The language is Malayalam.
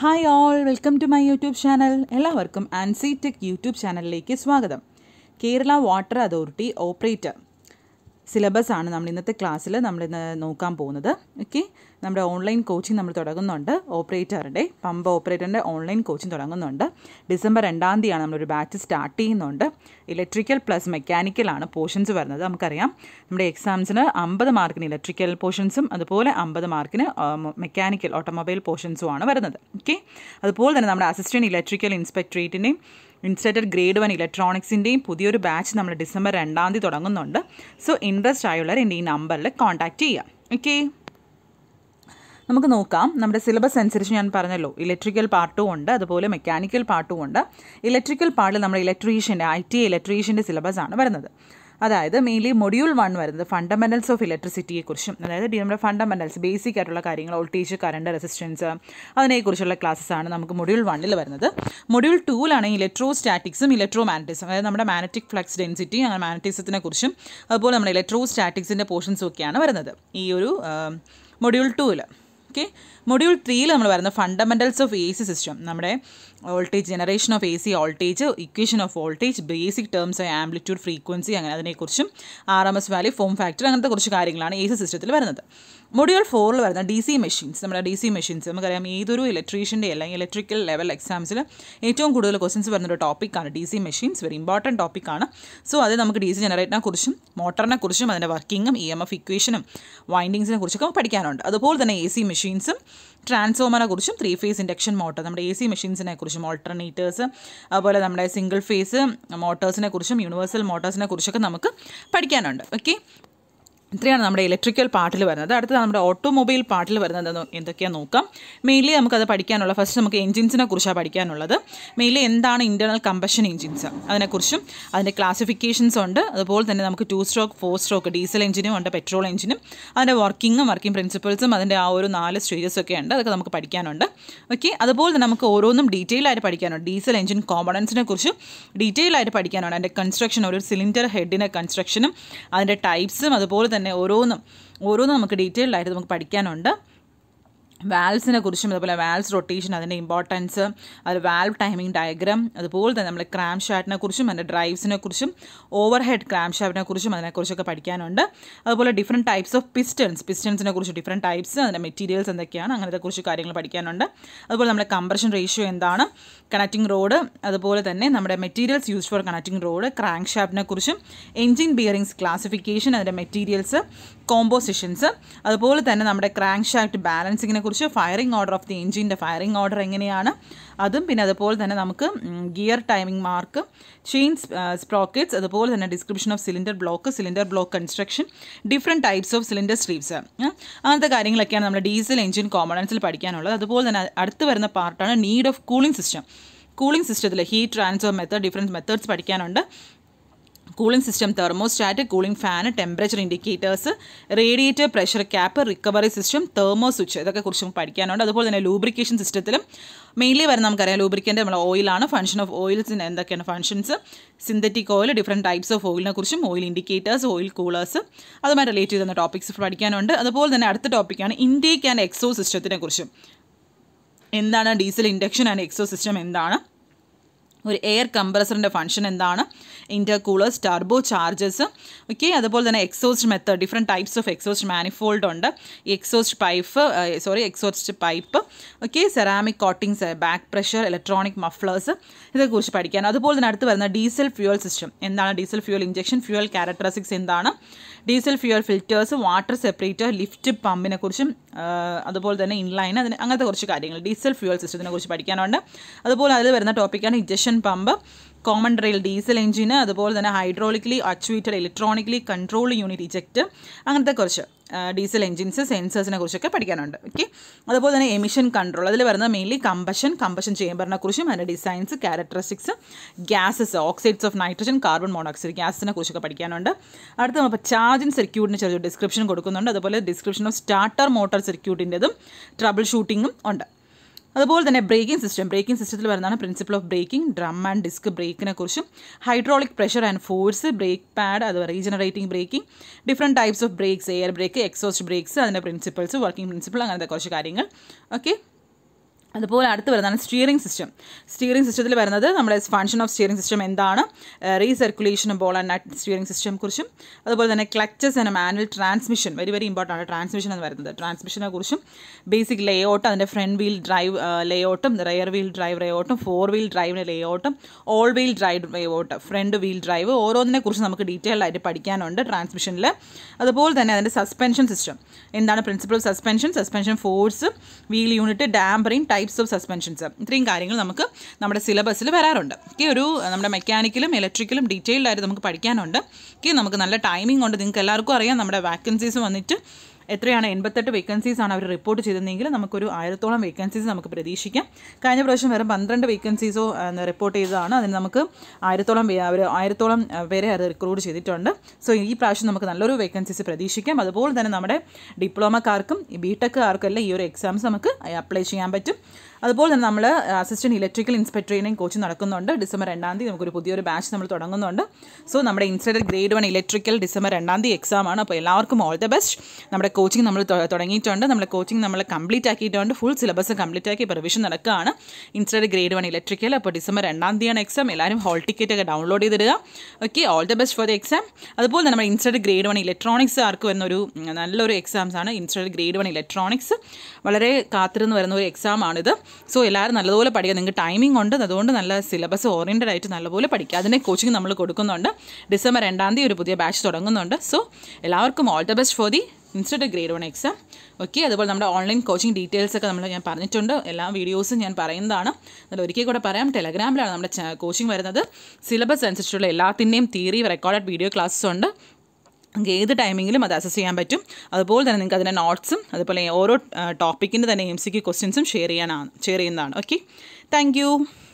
hi all welcome to my YouTube channel എല്ലാവർക്കും ആൻസി ടെക് യൂട്യൂബ് ചാനലിലേക്ക് സ്വാഗതം കേരള വാട്ടർ അതോറിറ്റി ഓപ്പറേറ്റർ സിലബസാണ് നമ്മൾ ഇന്നത്തെ ക്ലാസ്സിൽ നമ്മൾ ഇന്ന് നോക്കാൻ പോകുന്നത് ഓക്കെ നമ്മുടെ ഓൺലൈൻ കോച്ചിങ് നമ്മൾ തുടങ്ങുന്നുണ്ട് ഓപ്പറേറ്ററിൻ്റെ പമ്പ് ഓപ്പറേറ്ററിൻ്റെ ഓൺലൈൻ കോച്ചിങ് തുടങ്ങുന്നുണ്ട് ഡിസംബർ രണ്ടാം തീയതിയാണ് നമ്മളൊരു ബാച്ച് സ്റ്റാർട്ട് ചെയ്യുന്നുണ്ട് ഇലക്ട്രിക്കൽ പ്ലസ് മെക്കാനിക്കലാണ് പോർഷൻസ് വരുന്നത് നമുക്കറിയാം നമ്മുടെ എക്സാംസിന് അമ്പത് മാർക്കിന് ഇലക്ട്രിക്കൽ പോർഷൻസും അതുപോലെ അമ്പത് മാർക്കിന് മെക്കാനിക്കൽ ഓട്ടോമൊബൈൽ പോർഷൻസുമാണ് വരുന്നത് ഓക്കെ അതുപോലെ തന്നെ നമ്മുടെ അസിസ്റ്റൻറ്റ് ഇലക്ട്രിക്കൽ ഇൻസ്പെക്ടറേറ്റിൻ്റെയും ഇൻസ്റ്റേറ്റഡ് ഗ്രേഡ് വൺ ഇലക്ട്രോണിക്സിൻ്റെയും പുതിയൊരു ബാച്ച് നമ്മൾ ഡിസംബർ രണ്ടാം തീയതി തുടങ്ങുന്നുണ്ട് സോ ഇൻട്രസ്റ്റ് ആയുള്ളവർ എൻ്റെ ഈ നമ്പറിൽ കോൺടാക്റ്റ് ചെയ്യാം ഓക്കെ നമുക്ക് നോക്കാം നമ്മുടെ സിലബസ് അനുസരിച്ച് ഞാൻ പറഞ്ഞല്ലോ ഇലക്ട്രിക്കൽ പാർട്ടും ഉണ്ട് അതുപോലെ മെക്കാനിക്കൽ പാർട്ടും ഉണ്ട് ഇലക്ട്രിക്കൽ പാർട്ടിൽ നമ്മുടെ ഇലക്ട്രീഷ്യൻ്റെ ഐ ടി ഇലക്ട്രീഷ്യൻ്റെ ആണ് വരുന്നത് അതായത് മെയിൻലി മൊഡ്യൂൾ വൺ വരുന്നത് ഫണ്ടമെൻറ്റൽസ് ഓഫ് ഇലക്ട്രിസിറ്റിയെക്കുറിച്ചും അതായത് നമ്മുടെ ഫണ്ടമെൻറ്റൽസ് ബേസിക് ആയിട്ടുള്ള കാര്യങ്ങൾ വോൾട്ടേജ് കറണ്ട് റെസിസ്റ്റൻസ് അതിനെക്കുറിച്ചുള്ള ക്ലാസ്സസ് ആണ് നമുക്ക് മൊഡ്യൂൾ വണ്ണിൽ വരുന്നത് മൊഡ്യൂൾ ടൂവിലാണ് ഇലക്ട്രോ സ്റ്റാറ്റിക്സും ഇലക്ട്രോ മാഗ്നറ്റിസം അതായത് നമ്മുടെ മാഗ്നറ്റിക് ഫ്ലക്സ് ഡെൻസിറ്റി അങ്ങനെ മാഗ്നറ്റിസത്തിനെ കുറിച്ചും അതുപോലെ നമ്മുടെ ഇലക്ട്രോ സ്റ്റാറ്റിക്സിൻ്റെ പോർഷൻസും ഒക്കെയാണ് വരുന്നത് ഈ ഒരു മൊഡ്യൂൾ ടൂവിൽ ഓക്കെ മൊഡ്യൂൾ ത്രീയിൽ നമ്മൾ വരുന്ന fundamentals of A C system നമ്മുടെ voltage generation of A C voltage equation of voltage basic terms of amplitude frequency അങ്ങനെ അതിനെക്കുറിച്ചും R M S value form factor അങ്ങനത്തെ കുറച്ച് കാര്യങ്ങളാണ് എ സി സിസ്റ്റത്തിൽ വരുന്നത് മൊഡ്യൂൾ ഫോറിൽ വരുന്ന ഡി സി മെഷീൻസ് നമ്മുടെ ഡി സി മെഷീൻസ് നമുക്കറിയാം ഏതൊരു ഇലക്ട്രീഷ്യൻ്റെ അല്ലെങ്കിൽ ഇലക്ട്രിക്കൽ ലെവൽ എക്സാംസിൽ ഏറ്റവും കൂടുതൽ വരുന്ന ഒരു ടോപ്പിക്കാണ് D C machines very important ടോപ്പിക്കാണ് സോ അത് നമുക്ക് ഡി സി ജനറേറ്ററിനെ കുറിച്ചും മോട്ടറിനെ കുറിച്ചും അതിൻ്റെ വർക്കിങ്ങും ഇ എം എഫ് ഇക്വേഷനും വൈൻഡിങ്സിനെ കുറിച്ചൊക്കെ പഠിക്കാനുണ്ട് അതുപോലെ തന്നെ എ സി മെഷീൻസും ട്രാൻസ്ഫോമറിനെ കുറിച്ചും ത്രീ ഫേസ് ഇൻഡക്ഷൻ മോട്ടർ നമ്മുടെ എ സി മെഷീൻസിനെ കുറിച്ചും ഓൾട്ടർനേറ്റേഴ്സ് അതുപോലെ നമ്മുടെ സിംഗിൾ ഫേസ് മോട്ടേഴ്സിനെ കുറിച്ചും യൂണിവേഴ്സൽ മോട്ടേഴ്സിനെ കുറിച്ചൊക്കെ നമുക്ക് പഠിക്കാനുണ്ട് ഓക്കെ ഇത്രയാണ് നമ്മുടെ ഇലക്ട്രിക്കൽ പാർട്ടിൽ വരുന്നത് അടുത്തത് നമ്മുടെ ഓട്ടോമൊബൈൽ പാർട്ടിൽ വരുന്നത് എന്തൊക്കെയാണ് നോക്കാം മെയിൻലി നമുക്കത് പഠിക്കാനുള്ള ഫസ്റ്റ് നമുക്ക് എഞ്ചിൻസിനെ കുറിച്ചാണ് പഠിക്കാനുള്ളത് മെയിൻലി എന്താണ് ഇൻറ്റേർണൽ കമ്പഷൻ എഞ്ചിൻസ് അതിനെക്കുറിച്ചും അതിൻ്റെ ക്ലാസിഫിക്കേഷൻസ് ഉണ്ട് അതുപോലെ തന്നെ നമുക്ക് two stroke four stroke diesel എഞ്ചിനും ഉണ്ട് പെട്രോൾ എഞ്ചിനും അതിൻ്റെ വർക്കിങ്ങും വർക്കിംഗ് പ്രിൻസിപ്പിൾസും അതിൻ്റെ ആ ഒരു നാല് സ്റ്റേജസ് ഒക്കെ ഉണ്ട് അതൊക്കെ നമുക്ക് പഠിക്കാനുണ്ട് ഓക്കെ അതുപോലെ തന്നെ നമുക്ക് ഓരോന്നും ഡീറ്റെയിൽ ആയിട്ട് പഠിക്കാനുണ്ട് ഡീസൽ എഞ്ചിൻ കോമ്പണൻസിനെ കുറിച്ച് ഡീറ്റെയിൽ ആയിട്ട് പഠിക്കാനുണ്ട് അതിൻ്റെ കൺസ്ട്രക്ഷൻ ഒരു സിലിണ്ടർ ഹെഡിൻ്റെ കൺസ്ട്രക്ഷനും അതിൻ്റെ ടൈപ്സും അതുപോലെ തന്നെ ഓരോന്നും ഓരോന്നും നമുക്ക് ഡീറ്റെയിൽഡായിട്ട് നമുക്ക് പഠിക്കാനുണ്ട് വാൽസിനെ കുറിച്ചും അതുപോലെ വാൽസ് റൊട്ടേഷൻ അതിൻ്റെ ഇമ്പോർട്ടൻസ് അത് വാൽവ് ടൈമിംഗ് ഡയഗ്രാം അതുപോലെ തന്നെ നമ്മൾ ക്രാം ഷാർട്ടിനെ കുറിച്ചും അതിൻ്റെ ഡ്രൈവ്സിനെ കുറിച്ചും ഓവർ ഹെഡ് ക്രാം ഷാഫ്റ്റിനെ കുറിച്ചും അതിനെക്കുറിച്ചൊക്കെ പഠിക്കാനുണ്ട് അതുപോലെ ഡിഫറെൻറ്റ് ടൈപ്സ് ഓഫ് പിസ്റ്റൻസ് പിസ്റ്റൻസിനെ കുറിച്ച് ഡിഫറെൻറ്റ് ടൈപ്സ് അതിൻ്റെ മെറ്റീരിയൽസ് എന്തൊക്കെയാണ് അങ്ങനത്തെ കുറിച്ച് കാര്യങ്ങൾ പഠിക്കാനുണ്ട് അതുപോലെ നമ്മുടെ കംപ്രഷൻ റേഷ്യോ എന്താണ് കണക്റ്റിംഗ് റോഡ് അതുപോലെ തന്നെ നമ്മുടെ materials use for connecting rod crank ഷാഫ്റ്റിനെ കുറിച്ചും എൻജിൻ ബിയറിങ്സ് ക്ലാസിഫിക്കേഷൻ അതിൻ്റെ മെറ്റീരിയൽസ് കോമ്പോസിഷൻസ് അതുപോലെ തന്നെ നമ്മുടെ ക്രാങ്ക് ഷാഫ്റ്റ് ബാലൻസിങ്ങിനെ അതിനെക്കുറിച്ച് ഫയറിംഗ് ഓർഡർ ഓഫ് ദി എഞ്ചിൻ്റെ ഫയറിംഗ് ഓർഡർ എങ്ങനെയാണ് അതും പിന്നെ അതുപോലെ തന്നെ നമുക്ക് gear timing mark chain sprockets അതുപോലെ തന്നെ description of cylinder block cylinder block construction different types of cylinder strips അങ്ങനത്തെ കാര്യങ്ങളൊക്കെയാണ് നമ്മൾ ഡീസൽ എഞ്ചിൻ കോമണൻസിൽ പഠിക്കാനുള്ളത് അതുപോലെ തന്നെ അടുത്ത് വരുന്ന പാർട്ടാണ് need of cooling system cooling സിസ്റ്റത്തിൽ heat transfer method different methods പഠിക്കാനുണ്ട് cooling system thermostat cooling fan temperature indicators radiator pressure cap recovery system thermo switch ഇതൊക്കെ കുറിച്ച് പഠിക്കാനുണ്ട് അതുപോലെ തന്നെ ലൂബ്രിക്കേഷൻ സിസ്റ്റത്തിലും മെയിൻലി വരുന്ന നമുക്കറിയാം ലൂബ്രിക്കൻ്റ് നമ്മൾ ഓയിലാണ് ഫങ്ഷൻ ഓഫ് ഓയിൽസിന് എന്തൊക്കെയാണ് functions synthetic oil different types of ഓയിലിനെ കുറിച്ചും ഓയിൽ ഇൻഡിക്കേറ്റേഴ്സ് ഓയിൽ കൂളേഴ്സ് അതുമായി റിലേറ്റ് ചെയ്തുന്ന ടോപ്പിക്സ് പഠിക്കാനുണ്ട് അതുപോലെ തന്നെ അടുത്ത ടോപ്പിക്കാണ് ഇൻഡേക്ക് ആൻഡ് എക്സോ സിസ്റ്റത്തിനെ കുറിച്ചും എന്താണ് diesel induction and exhaust system എന്താണ് ഒരു എയർ കംപ്രസറിൻ്റെ ഫങ്ഷൻ എന്താണ് ഇൻ്റർകൂളർ ടർബോ ചാർജസ് ഓക്കെ അതുപോലെ തന്നെ exhaust method different types of exhaust manifold ഉണ്ട് ഈ exhaust pipe sorry exhaust pipe okay ceramic coatings back pressure electronic mufflers ഇതേക്കുറിച്ച് പഠിക്കാൻ അതുപോലെ തന്നെ അടുത്ത് വരുന്ന ഡീസൽ ഫ്യൂൽ സിസ്റ്റം എന്താണ് diesel fuel injection fuel characteristics എന്താണ് diesel fuel filters water separator lift പമ്പിനെ കുറിച്ചും അതുപോലെ തന്നെ ഇൻലൈൻ അതിന് അങ്ങനത്തെ കുറച്ച് കാര്യങ്ങൾ ഡീസൽ ഫ്യൂൽ സിസ്റ്റത്തിനെ കുറിച്ച് പഠിക്കാനുണ്ട് അതുപോലെ അതിൽ വരുന്ന ടോപ്പിക്കാണ് injection pump common rail diesel എഞ്ചിന് അതുപോലെ തന്നെ hydraulically actuated electronically control unit inject അങ്ങനത്തെ കുറച്ച് ഡീസൽ എൻജിൻസ് സെൻസേഴ്സിനെ കുറിച്ചൊക്കെ പഠിക്കാനുണ്ട് ഓക്കെ അതുപോലെ തന്നെ എമിഷൻ കൺട്രോൾ അതിൽ വരുന്നത് മെയിൻലി കമ്പഷൻ കമ്പഷൻ ചേമ്പറിനെ കുറിച്ചും അതിൻ്റെ designs characteristics gases oxides of nitrogen carbon monoxide ഗ്യാസിനെ കുറിച്ചൊക്കെ പഠിക്കാനുണ്ട് അടുത്ത നമ്മൾ ചാർജിൻ സർക്യൂട്ടിന് ചെറിയ ഡിസ്ക്രിപ്ഷൻ കൊടുക്കുന്നുണ്ട് അതുപോലെ ഡിസ്ക്രിപ്ഷൻ ഓഫ് സ്റ്റാർട്ടർ മോട്ടോർ സർക്യൂട്ടിൻ്റെതും ട്രബിൾ ഷൂട്ടിങ്ങും ഉണ്ട് അതുപോലെ തന്നെ ബ്രേക്കിംഗ് സിസ്റ്റം ബ്രേക്കിംഗ് സിസ്റ്റത്തിൽ വരുന്നതാണ് principle of braking drum and disc ബ്രേക്കിനെ കുറിച്ചും hydraulic pressure and force brake pad അത് regenerating braking different types of brakes air brake exhaust brakes അതിൻ്റെ പ്രിൻസിപ്പൾസ് വർക്കിംഗ് പ്രിൻസിപ്പൾ അങ്ങനത്തെ കുറച്ച് കാര്യങ്ങൾ ഓക്കെ അതുപോലെ അടുത്ത് വരുന്നതാണ് സ്റ്റിയറിംഗ് സിസ്റ്റം സ്റ്റിയറിംഗ് സിസ്റ്റത്തിൽ വരുന്നത് നമ്മുടെ ഫങ്ഷൻ ഓഫ് സ്റ്റിയറിംഗ് സിസ്റ്റം എന്താണ് റീസർക്കുലേഷനും ball and nut steering system കുറിച്ചും അതുപോലെ തന്നെ clutches and manual transmission very very important ആണ് ട്രാൻസ്മിഷൻ എന്ന് പറയുന്നത് ട്രാൻസ്മിഷനെ കുറിച്ചും ബേസിക് ലേ ഔട്ട് അതിൻ്റെ ഫ്രണ്ട് വീൽ ഡ്രൈവ് ലേ ഔട്ടും റെയർ വീൽ ഡ്രൈവ് ലേ ഔട്ടും ഫോർ വീൽ ഡ്രൈവിൻ്റെ ലേ ഔട്ടും all wheel drive layout front wheel drive ഓരോന്നിനെ കുറിച്ച് നമുക്ക് ഡീറ്റെയിൽ ആയിട്ട് പഠിക്കാനുണ്ട് ട്രാൻസ്മിഷനിൽ അതുപോലെ തന്നെ അതിൻ്റെ സസ്പെൻഷൻ സിസ്റ്റം എന്താണ് principle suspension suspension force wheel unit damping type types of suspensions ഇത്രയും കാര്യങ്ങൾ നമുക്ക് നമ്മുടെ സിലബസിൽ വരാറുണ്ട് ഓക്കെ ഒരു നമ്മുടെ മെക്കാനിക്കലും ഇലക്ട്രിക്കലും ഡീറ്റെയിൽഡായിട്ട് നമുക്ക് പഠിക്കാനുണ്ട് ഓക്കെ നമുക്ക് നല്ല ടൈമിംഗ് ഉണ്ട് നിങ്ങൾക്ക് എല്ലാവർക്കും അറിയാം നമ്മുടെ വാക്കൻസീസ് വന്നിട്ട് എത്രയാണ് എൺപത്തെട്ട് വേക്കൻസീസ് ആണ് അവർ റിപ്പോർട്ട് ചെയ്തതെങ്കിൽ നമുക്കൊരു ആയിരത്തോളം വേക്കൻസീസ് നമുക്ക് പ്രതീക്ഷിക്കാം കഴിഞ്ഞ പ്രാവശ്യം വരെ പന്ത്രണ്ട് വേക്കൻസീസോ റിപ്പോർട്ട് ചെയ്തതാണ് അതിന് നമുക്ക് ആയിരത്തോളം അവർ ആയിരത്തോളം പേരെ അത് റിക്രൂട്ട് ചെയ്തിട്ടുണ്ട് സോ ഈ പ്രാവശ്യം നമുക്ക് നല്ലൊരു വേക്കൻസീസ് പ്രതീക്ഷിക്കാം അതുപോലെ തന്നെ നമ്മുടെ ഡിപ്ലോമക്കാർക്കും ബി ടെക്കാർക്കും എല്ലാം ഈ ഒരു എക്സാംസ് നമുക്ക് അപ്ലൈ ചെയ്യാൻ പറ്റും അതുപോലെ തന്നെ നമ്മൾ അസിസ്റ്റൻറ്റ് ഇലക്ട്രിക്കൽ ഇൻസ്പെക്ടറിനെയും കോച്ചിങ് നടക്കുന്നുണ്ട് ഡിസംബർ രണ്ടാം തീയതി നമുക്കൊരു പുതിയൊരു ബാച്ച് നമ്മൾ തുടങ്ങുന്നുണ്ട് സോ നമ്മുടെ instated grade one electrical December രണ്ടാം തീയതി എക്സാം ആണ് അപ്പോൾ എല്ലാവർക്കും ഓൾ ദ ബെസ്റ്റ് നമ്മുടെ കോച്ചിങ് നമ്മൾ തുടങ്ങിയിട്ടുണ്ട് നമ്മുടെ കോച്ചിങ് നമ്മൾ കംപ്ലീറ്റ് ആക്കിയിട്ടുണ്ട് ഫുൾ സിലബസ് കംപ്ലീറ്റ് ആക്കി പെർമിഷൻ നടക്കുകയാണ് ഇൻസ്റ്റഡ് ഗ്രേഡ് വൺ ഇലക്ട്രിക്കൽ അപ്പോൾ ഡിസംബർ രണ്ടാം തീയതിയാണ് എക്സാം എല്ലാവരും ഹോൾ ടിക്കറ്റ് ഒക്കെ ഡൗൺലോഡ് ചെയ്തിടുക okay all the best for the exam അതുപോലെ നമ്മുടെ ഇൻസ്റ്റഡ് ഗ്രേഡ് വൺ ഇലക്ട്രോണിക്സ് ആർക്ക് വരുന്നൊരു നല്ലൊരു എക്സാംസ് ആണ് ഇൻസ്റ്റഡ് ഗ്രേഡ് വൺ ഇലക്ട്രോണിക്സ് വളരെ കാത്തിരുന്ന് വരുന്ന ഒരു എക്സാം ആണിത് സോ എല്ലാവരും നല്ലതുപോലെ പഠിക്കുക നിങ്ങൾക്ക് ടൈമിംഗ് ഉണ്ട് അതുകൊണ്ട് നല്ല സിലബസ് ഓറിയൻറ്റഡ് ആയിട്ട് നല്ലപോലെ പഠിക്കുക അതിനെ കോച്ചിങ് നമ്മൾ കൊടുക്കുന്നുണ്ട് ഡിസംബർ രണ്ടാം തീയതി ഒരു പുതിയ ബാച്ച് തുടങ്ങുന്നുണ്ട് സോ എല്ലാവർക്കും all the best for the institute grade one exam okay അതുപോലെ നമ്മുടെ ഓൺലൈൻ കോച്ചിങ് ഡീറ്റെയിൽസ് ഒക്കെ നമ്മൾ ഞാൻ പറഞ്ഞിട്ടുണ്ട് എല്ലാ വീഡിയോസും ഞാൻ പറയുന്നതാണ് അതിൽ ഒരിക്കൽ കൂടെ പറയാം ടെലഗ്രാമിലാണ് നമ്മുടെ കോച്ചിങ് വരുന്നത് സിലബസ് അനുസരിച്ചുള്ള എല്ലാത്തിൻ്റെയും തിയറി റെക്കോർഡ് വീഡിയോ ക്ലാസ്സും ഉണ്ട് നിങ്ങൾക്ക് ഏത് ടൈമിങ്ങിലും അത് അസസ് ചെയ്യാൻ പറ്റും അതുപോലെ തന്നെ നിങ്ങൾക്ക് അതിൻ്റെ നോട്ട്സും അതുപോലെ ഓരോ ടോപ്പിക്കിൻ്റെ തന്നെ എം സി ക്യു ക്വസ്റ്റ്യൻസും ഷെയർ ചെയ്യാനാണ് ഷെയർ ചെയ്യുന്നതാണ് ഓക്കെ താങ്ക്